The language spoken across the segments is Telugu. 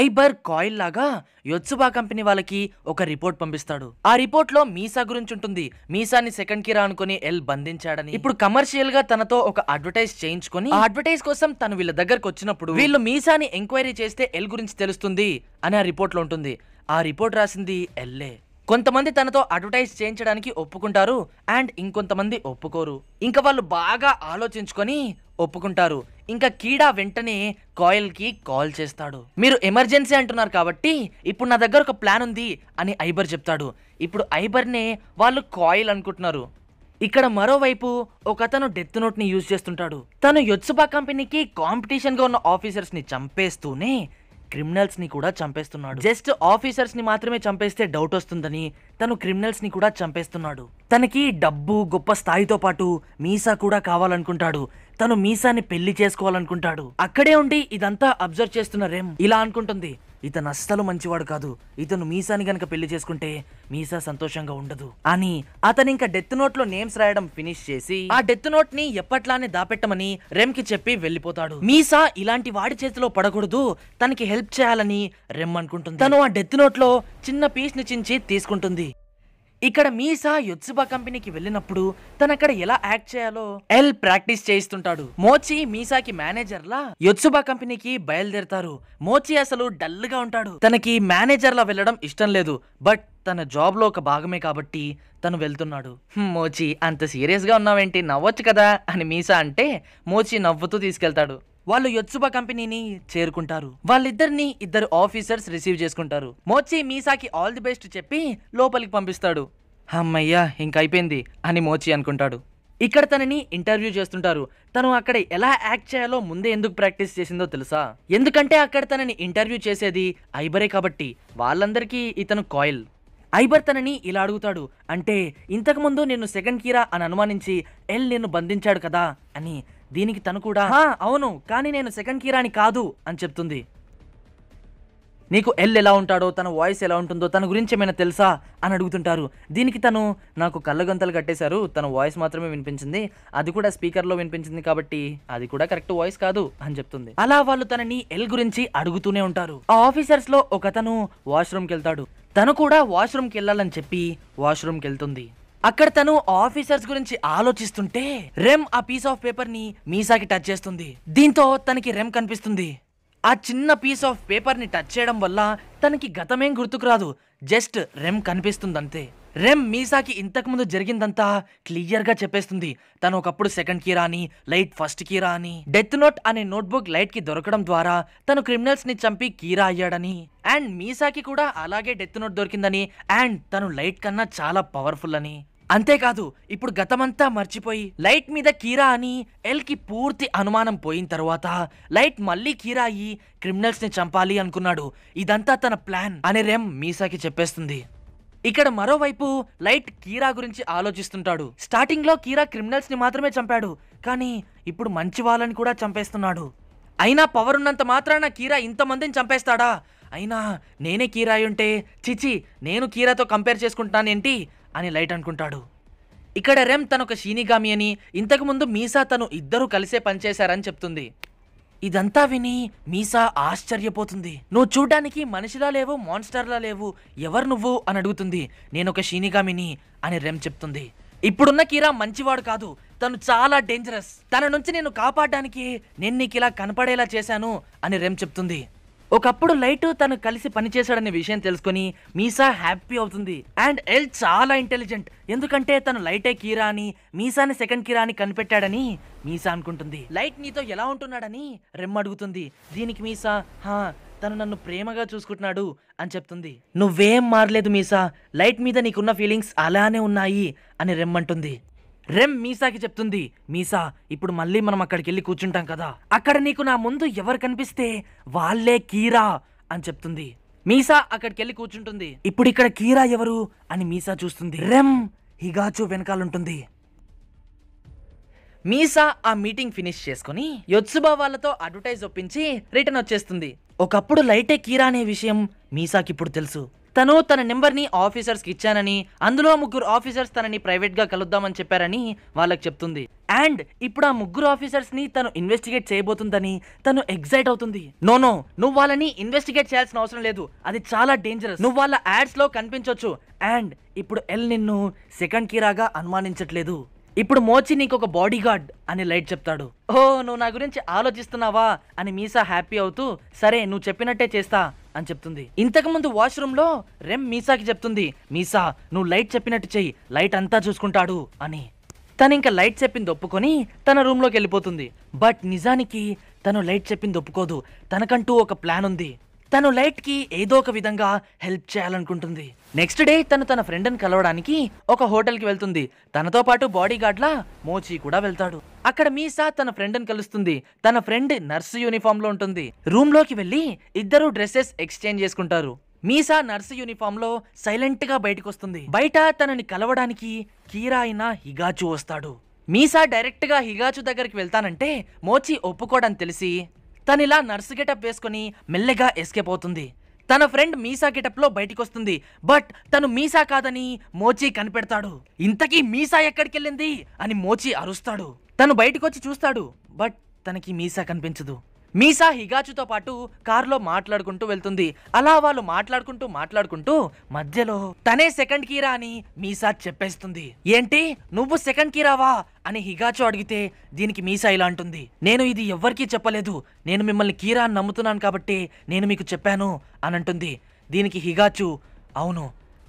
ఐబర్ కాయిల్ లాగా యొత్సుబా కంపెనీ వాళ్ళకి ఒక రిపోర్ట్ పంపిస్తాడు ఆ రిపోర్ట్ లో మీసా గురించి ఉంటుంది మీసాని సెకండ్ కిరా అనుకుని ఎల్ బంధించాడని ఇప్పుడు కమర్షియల్ గా తనతో ఒక అడ్వర్టైజ్ చేయించుకుని ఆ అడ్వర్టైజ్ కోసం తను వీళ్ళ దగ్గరకు వచ్చినప్పుడు వీళ్ళు మీసాని ఎంక్వైరీ చేస్తే ఎల్ గురించి తెలుస్తుంది అని ఆ రిపోర్ట్ లో ఉంటుంది ఆ రిపోర్ట్ రాసింది ఎల్లే కొంతమంది తనతో అడ్వర్టైజ్ చేయించడానికి ఒప్పుకుంటారు అండ్ ఇంకొంతమంది ఒప్పుకోరు ఇంకా వాళ్ళు బాగా ఆలోచించుకొని ఒప్పుకుంటారు ఇంకా కీడా వెంటనే కాయిల్కి కాల్ చేస్తాడు మీరు ఎమర్జెన్సీ అంటున్నారు కాబట్టి ఇప్పుడు నా దగ్గర ఒక ప్లాన్ ఉంది అని ఐబర్ చెప్తాడు ఇప్పుడు ఐబర్నే వాళ్ళు కాయిల్ అనుకుంటున్నారు ఇక్కడ మరోవైపు ఒక అతను డెత్ నోట్ని యూజ్ చేస్తుంటాడు తను యొత్సుబా కంపెనీకి కాంపిటీషన్గా ఉన్న ఆఫీసర్స్ని చంపేస్తూనే క్రిమినల్స్ని కూడా చంపేస్తున్నాడు జస్ట్ ఆఫీసర్స్ని మాత్రమే చంపేస్తే డౌట్ వస్తుందని తను క్రిమినల్స్ని కూడా చంపేస్తున్నాడు తనకి డబ్బు గొప్ప స్థాయితో పాటు మీసా కూడా కావాలనుకుంటాడు తను మీసాని పెళ్లి చేసుకోవాలనుకుంటాడు అక్కడే ఉండి ఇదంతా అబ్జర్వ్ చేస్తున్న రేమ్ ఇలా అనుకుంటుంది ఇతను అస్సలు మంచివాడు కాదు ఇతను మీసాని గనక పెళ్లి చేసుకుంటే మీసా సంతోషంగా ఉండదు అని అతను ఇంకా డెత్ నోట్ లో నేమ్స్ రాయడం ఫినిష్ చేసి ఆ డెత్ నోట్ ని ఎప్పట్లానే దాపెట్టమని రెమ్ కి చెప్పి వెళ్ళిపోతాడు మీసా ఇలాంటి వాడి చేతిలో పడకూడదు తనకి హెల్ప్ చేయాలని రెమ్ అనుకుంటుంది తను ఆ డెత్ నోట్ లో చిన్న పీస్ ని చించి తీసుకుంటుంది ఇక్కడ మీసా యొత్సుబా కంపెనీకి వెళ్ళినప్పుడు తనక్కడ ఎలా యాక్ట్ చేయాలో ఎల్ ప్రాక్టీస్ చేయిస్తుంటాడు మోచి మీసాకి మేనేజర్లా యొత్సుబా కంపెనీకి బయలుదేరతారు మోచి అసలు డల్ గా ఉంటాడు తనకి మేనేజర్లా వెళ్ళడం ఇష్టం లేదు బట్ తన జాబ్లో ఒక భాగమే కాబట్టి తను వెళ్తున్నాడు మోచి అంత సీరియస్ గా ఉన్నావేంటి నవ్వచ్చు కదా అని మీసా అంటే మోచి నవ్వుతూ తీసుకెళ్తాడు వాళ్ళు యొత్సుబా కంపెనీని చేరుకుంటారు వాళ్ళిద్దరిని ఇద్దరు ఆఫీసర్స్ రిసీవ్ చేసుకుంటారు మోచి మీసాకి ఆల్ ది బెస్ట్ చెప్పి లోపలికి పంపిస్తాడు అమ్మయ్యా ఇంకైపోయింది అని మోచి అనుకుంటాడు ఇక్కడ తనని ఇంటర్వ్యూ చేస్తుంటారు తను అక్కడ ఎలా యాక్ట్ చేయాలో ముందే ఎందుకు ప్రాక్టీస్ చేసిందో తెలుసా ఎందుకంటే అక్కడ తనని ఇంటర్వ్యూ చేసేది ఐబరే కాబట్టి వాళ్ళందరికీ ఇతను కాయిల్ ఐబర్ తనని ఇలా అడుగుతాడు అంటే ఇంతకుముందు నిన్ను సెకండ్ కీరా అని అనుమానించి ఎల్ నిన్ను బంధించాడు కదా అని దీనికి తను కూడా అవును కానీ నేను సెకండ్ కిరాని కాదు అని చెప్తుంది నీకు ఎల్ ఎలా ఉంటాడో తన వాయిస్ ఎలా ఉంటుందో తన గురించి ఏమైనా తెలుసా అని అడుగుతుంటారు దీనికి తను నాకు కళ్ళగంతలు కట్టేశారు తన వాయిస్ మాత్రమే వినిపించింది అది కూడా స్పీకర్లో వినిపించింది కాబట్టి అది కూడా కరెక్ట్ వాయిస్ కాదు అని చెప్తుంది అలా వాళ్ళు తనని ఎల్ గురించి అడుగుతూనే ఉంటారు ఆ ఆఫీసర్స్లో ఒకతను వాష్రూమ్కి వెళ్తాడు తను కూడా వాష్రూమ్కి వెళ్ళాలని చెప్పి వాష్రూమ్కి వెళ్తుంది అక్కడ తను ఆఫీసర్స్ గురించి ఆలోచిస్తుంటే రెమ్ ఆ పీస్ ఆఫ్ పేపర్ ని మీసాకి టచ్ చేస్తుంది దీంతో తనకి రెమ్ కనిపిస్తుంది ఆ చిన్న పీస్ ఆఫ్ పేపర్ ని టచ్ చేయడం వల్ల తనకి గతమేం గుర్తుకు రాదు జస్ట్ రెమ్ కనిపిస్తుందంతే రెమ్ మీసాకి ఇంతకుముందు జరిగిందంతా క్లియర్గా చెప్పేస్తుంది తను ఒకప్పుడు సెకండ్ కీరా అని లైట్ ఫస్ట్ కీరా అని డెత్ నోట్ అనే నోట్బుక్ లైట్కి దొరకడం ద్వారా తను క్రిమినల్స్ని చంపి కీరా అయ్యాడని అండ్ మీసాకి కూడా అలాగే డెత్ నోట్ దొరికిందని అండ్ తను లైట్ కన్నా చాలా పవర్ఫుల్ అని అంతేకాదు ఇప్పుడు గతమంతా మర్చిపోయి లైట్ మీద కీరా అని ఎల్కి పూర్తి అనుమానం పోయిన తర్వాత లైట్ మళ్ళీ కీరా అయ్యి క్రిమినల్స్ని చంపాలి అనుకున్నాడు ఇదంతా తన ప్లాన్ అనే రెమ్ మీసాకి చెప్పేస్తుంది ఇక్కడ మరోవైపు లైట్ కీరా గురించి ఆలోచిస్తుంటాడు స్టార్టింగ్లో కీరా క్రిమినల్స్ని మాత్రమే చంపాడు కానీ ఇప్పుడు మంచి వాళ్ళని కూడా చంపేస్తున్నాడు అయినా పవర్ ఉన్నంత మాత్రాన కీరా ఇంతమందిని చంపేస్తాడా అయినా నేనే కీరాయి ఉంటే చిచి నేను కీరాతో కంపేర్ చేసుకుంటున్నాను ఏంటి అని లైట్ అనుకుంటాడు ఇక్కడ రెమ్ తనొక షీనిగామి అని ఇంతకుముందు మీసా తను ఇద్దరూ కలిసే పనిచేశారని చెప్తుంది ఇదంతా విని మీసా ఆశ్చర్యపోతుంది నువ్వు చూడ్డానికి మనిషిలా లేవు మాన్స్టర్లా లేవు ఎవరు నువ్వు అని అడుగుతుంది నేనొక ఒక షీనిగామిని అని రెమ్ చెప్తుంది ఇప్పుడున్న కీరా మంచివాడు కాదు తను చాలా డేంజరస్ తన నుంచి నేను కాపాడడానికి నేను నీకు ఇలా కనపడేలా చేశాను అని రెమ్ చెప్తుంది ఒకప్పుడు లైట్ తను కలిసి పనిచేశాడనే విషయం తెలుసుకుని మీసా హ్యాపీ అవుతుంది అండ్ ఎల్ చాలా ఇంటెలిజెంట్ ఎందుకంటే తను లైటే కీరా అని మీసాని సెకండ్ కీరా అని కనిపెట్టాడని మీసా అనుకుంటుంది లైట్ నీతో ఎలా ఉంటున్నాడని రెమ్ అడుగుతుంది దీనికి మీసా హా తను నన్ను ప్రేమగా చూసుకుంటున్నాడు అని చెప్తుంది నువ్వేం మారలేదు మీసా లైట్ మీద నీకున్న ఫీలింగ్స్ అలానే ఉన్నాయి అని రెమ్మంటుంది రెమ్ మీసాకి చెప్తుంది మీసా ఇప్పుడు మళ్ళీ మనం అక్కడికి వెళ్ళి కూర్చుంటాం కదా అక్కడ నీకు నా ముందు ఎవరు కనిపిస్తే వాళ్ళే కీరా అని చెప్తుంది మీసా అక్కడికి వెళ్ళి కూర్చుంటుంది ఇప్పుడు ఇక్కడ కీరా ఎవరు అని మీసా చూస్తుంది రెమ్ హిగాచు వెనకాలంటుంది మీసా ఆ మీటింగ్ ఫినిష్ చేసుకుని యొత్సుబా వాళ్ళతో అడ్వర్టైజ్ ఒప్పించి రిటర్న్ వచ్చేస్తుంది ఒకప్పుడు లైటే కీరా అనే విషయం మీసాకి ఇప్పుడు తెలుసు తను తన నెంబర్ని ఆఫీసర్స్కి ఇచ్చానని అందులో ముగ్గురు ఆఫీసర్స్ తనని ప్రైవేట్గా కలుద్దామని చెప్పారని వాళ్ళకి చెప్తుంది అండ్ ఇప్పుడు ఆ ముగ్గురు ఆఫీసర్స్ని తను ఇన్వెస్టిగేట్ చేయబోతుందని తను ఎగ్జైట్ అవుతుంది నో నో నువ్వు వాళ్ళని ఇన్వెస్టిగేట్ చేయాల్సిన అవసరం లేదు అది చాలా డేంజరస్ నువ్వు వాళ్ళ యాడ్స్లో కనిపించవచ్చు అండ్ ఇప్పుడు ఎల్ నిన్ను సెకండ్ కీరాగా అనుమానించట్లేదు ఇప్పుడు మోచి నీకు ఒక బాడీగార్డ్ అని లైట్ చెప్తాడు ఓ నువ్వు నా గురించి ఆలోచిస్తున్నావా అని మీసా హ్యాపీ అవుతూ సరే నువ్వు చెప్పినట్టే చేస్తా అని చెప్తుంది ఇంతకుముందు వాష్రూమ్లో రెమ్ మీసాకి చెప్తుంది మీసా నువ్వు లైట్ చెప్పినట్టు చెయ్యి లైట్ అంతా చూసుకుంటాడు అని తను ఇంకా లైట్ చెప్పింది ఒప్పుకొని తన రూమ్లోకి వెళ్ళిపోతుంది బట్ నిజానికి తను లైట్ చెప్పింది ఒప్పుకోదు తనకంటూ ఒక ప్లాన్ ఉంది తను లైట్కి ఏదో ఒక విధంగా హెల్ప్ చేయాలనుకుంటుంది నెక్స్ట్ డే తను తన ఫ్రెండ్ని కలవడానికి ఒక హోటల్కి వెళ్తుంది తనతో పాటు బాడీ లా మోచి కూడా వెళ్తాడు అక్కడ మీసా తన ఫ్రెండ్ని కలుస్తుంది తన ఫ్రెండ్ నర్సు లో ఉంటుంది లోకి వెళ్ళి ఇద్దరు డ్రెస్సెస్ ఎక్స్చేంజ్ చేసుకుంటారు మీసా నర్సు యూనిఫామ్లో సైలెంట్గా బయటకు వస్తుంది బయట తనని కలవడానికి కీరా అయిన హిగాచు వస్తాడు మీసా డైరెక్ట్గా హిగాచు దగ్గరికి వెళ్తానంటే మోచి ఒప్పుకోవడం తెలిసి తను ఇలా నర్సు గెటప్ వేసుకుని మెల్లగా ఎస్కేప్ అవుతుంది తన ఫ్రెండ్ మీసా గెటప్లో బయటికి వస్తుంది బట్ తను మీసా కాదని మోచి కనిపెడతాడు ఇంతకీ మీసా ఎక్కడికి వెళ్ళింది అని మోచి అరుస్తాడు తను బయటకు వచ్చి చూస్తాడు బట్ తనకి మీసా కనిపించదు మీసా హిగాచుతో పాటు కారులో మాట్లాడుకుంటూ వెళ్తుంది అలా వాళ్ళు మాట్లాడుకుంటూ మాట్లాడుకుంటూ మధ్యలో తనే సెకండ్ కీరా అని మీసా చెప్పేస్తుంది ఏంటి నువ్వు సెకండ్ కీరావా అని హిగాచు అడిగితే దీనికి మీసా ఇలా అంటుంది నేను ఇది ఎవ్వరికీ చెప్పలేదు నేను మిమ్మల్ని కీరా అని నమ్ముతున్నాను కాబట్టి నేను మీకు చెప్పాను అని అంటుంది దీనికి హిగాచు అవును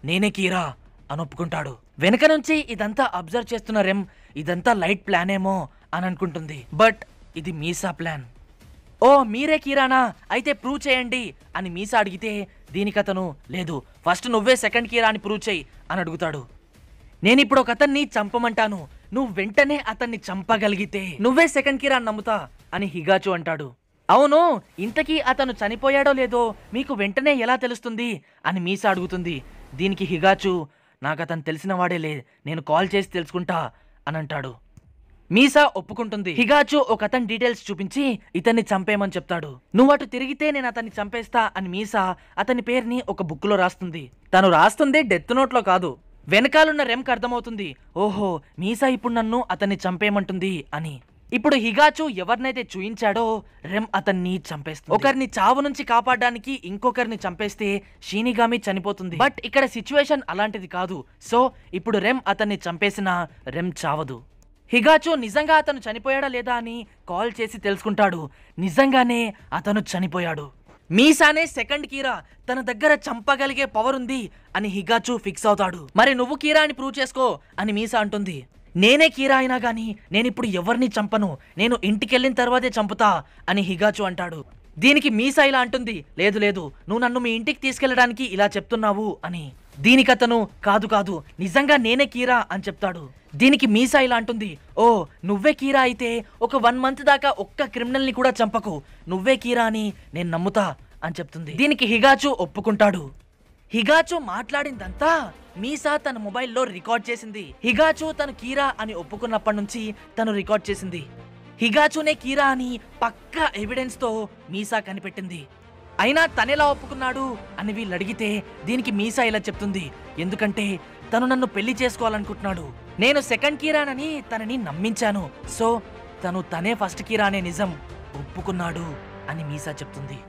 నేనే కీరా అని ఒప్పుకుంటాడు వెనక నుంచి ఇదంతా అబ్జర్వ్ చేస్తున్న రెమ్ ఇదంతా లైట్ ప్లానేమో అని అనుకుంటుంది బట్ ఇది మీసా ప్లాన్ ఓ మీరే కీరానా అయితే ప్రూవ్ చేయండి అని మీస అడిగితే దీనికతను లేదు ఫస్ట్ నువ్వే సెకండ్ కీరా అని ప్రూవ్ చేయి అని అడుగుతాడు నేను ఇప్పుడు ఒక అతన్ని చంపమంటాను నువ్వు వెంటనే అతన్ని చంపగలిగితే నువ్వే సెకండ్ కీరా అని నమ్ముతా అని హిగాచు అంటాడు అవును ఇంతకీ అతను చనిపోయాడో లేదో మీకు వెంటనే ఎలా తెలుస్తుంది అని మీస అడుగుతుంది దీనికి హిగాచు నాకు అతను తెలిసిన వాడే లే నేను కాల్ చేసి తెలుసుకుంటా అని అంటాడు మీసా ఒప్పుకుంటుంది హిగాచు ఒక అతని డీటెయిల్స్ చూపించి ఇతన్ని చంపేయమని చెప్తాడు నువ్వు అటు తిరిగితే నేను అతన్ని చంపేస్తా అని మీసా అతని పేరుని ఒక బుక్ లో రాస్తుంది తను రాస్తుంది డెత్ నోట్ లో కాదు వెనకాలన్న రెమ్కి అర్థమవుతుంది ఓహో మీసా ఇప్పుడు నన్ను అతన్ని చంపేయమంటుంది అని ఇప్పుడు హిగాచు ఎవరినైతే చూయించాడో రెమ్ అతన్ని చంపేస్తుంది ఒకరిని చావు నుంచి కాపాడడానికి ఇంకొకరిని చంపేస్తే షీనిగామి చనిపోతుంది బట్ ఇక్కడ సిచ్యువేషన్ అలాంటిది కాదు సో ఇప్పుడు రెమ్ అతన్ని చంపేసిన రెమ్ చావదు హిగాచో నిజంగా అతను చనిపోయాడా లేదా అని కాల్ చేసి తెలుసుకుంటాడు నిజంగానే అతను చనిపోయాడు మీసానే సెకండ్ కీరా తన దగ్గర చంపగలిగే పవర్ ఉంది అని హిగాచు ఫిక్స్ అవుతాడు మరి నువ్వు కీరా అని ప్రూవ్ చేసుకో అని మీసా అంటుంది నేనే కీరా అయినా కానీ నేనిప్పుడు ఎవరిని చంపను నేను ఇంటికెళ్ళిన తర్వాతే చంపుతా అని హిగాచు అంటాడు దీనికి మీసా ఇలా అంటుంది లేదు లేదు నువ్వు నన్ను మీ ఇంటికి తీసుకెళ్ళడానికి ఇలా చెప్తున్నావు అని దీనికతను కాదు కాదు నిజంగా నేనే కీరా అని చెప్తాడు దీనికి మీసా ఇలా అంటుంది ఓ నువ్వే కీరా అయితే ఒక వన్ మంత్ దాకా ఒక్క క్రిమినల్ని కూడా చంపకు నువ్వే కీరా అని నేను నమ్ముతా అని చెప్తుంది దీనికి హిగాచు ఒప్పుకుంటాడు హిగాచు మాట్లాడిందంతా మీసా తన మొబైల్లో రికార్డ్ చేసింది హిగాచు తను కీరా అని ఒప్పుకున్నప్పటి నుంచి తను రికార్డ్ చేసింది హిగాచునే కీరా అని పక్కా ఎవిడెన్స్తో మీసా కనిపెట్టింది అయినా తనెలా ఒప్పుకున్నాడు అని వీళ్ళు అడిగితే దీనికి మీసా ఇలా చెప్తుంది ఎందుకంటే తను నన్ను పెళ్లి చేసుకోవాలనుకుంటున్నాడు నేను సెకండ్ కీరానని తనని నమ్మించాను సో తను తనే ఫస్ట్ అనే నిజం ఒప్పుకున్నాడు అని మీసా చెప్తుంది